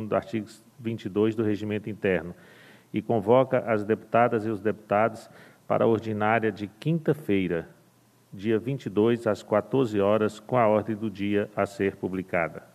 do artigo 22 do Regimento Interno, e convoca as deputadas e os deputados para a ordinária de quinta-feira, dia 22, às 14 horas, com a ordem do dia a ser publicada.